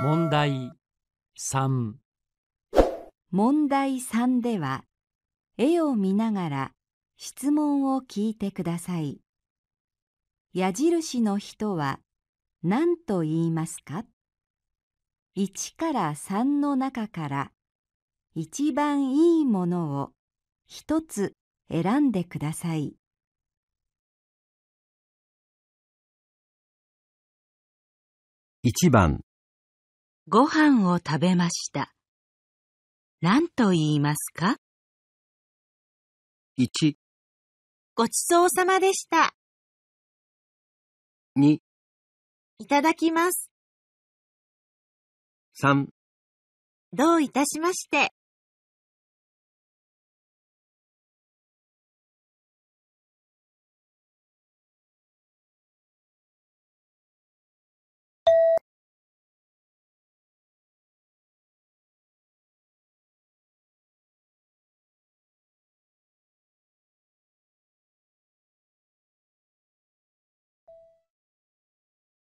問題3問題3では絵を見ながら質問を聞いてください矢印の人は何と言いますか1から3の中から一番いいものを一つ選んでください。1番ご飯を食べました。何と言いますか ?1、ごちそうさまでした。2、いただきます。3、どういたしまして。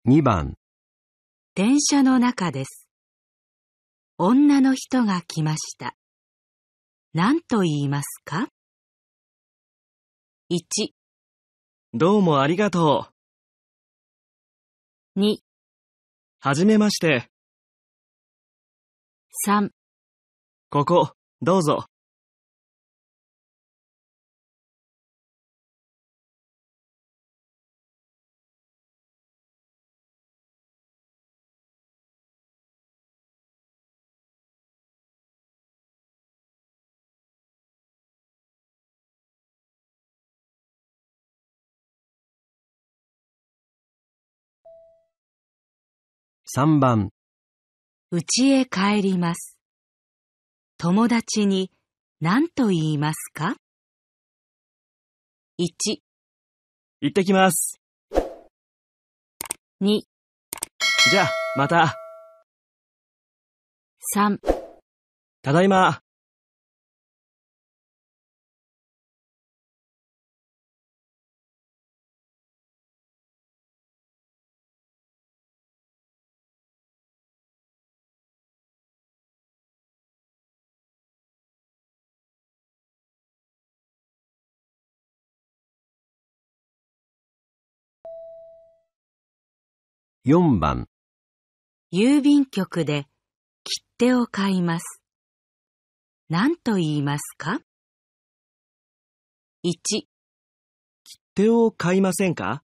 2番電車の中です。女の人が来ました。何と言いますか ?1 どうもありがとう。2はじめまして。3ここ、どうぞ。3番家へ帰ります。友達に何と言いますか ?1 行ってきます。2じゃあ、また。3ただいま。4番郵便局で切手を買います。何と言いますか ?1 切手を買いませんか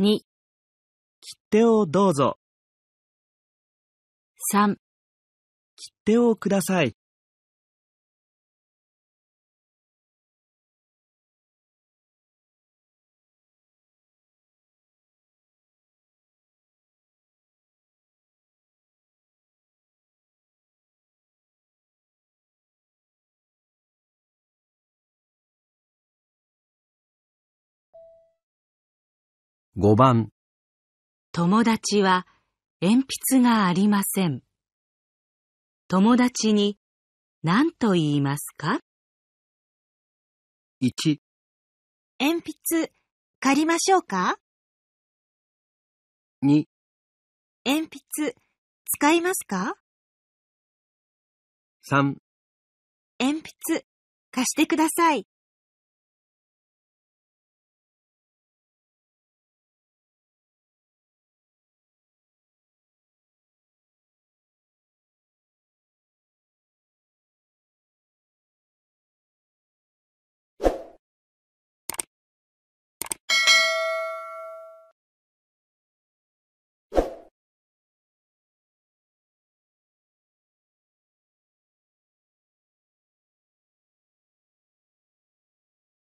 ?2 切手をどうぞ3切手をください。5番友達は鉛筆がありません。友達に何と言いますか ?1、鉛筆借りましょうか2、鉛筆使いますか3、鉛筆貸してください。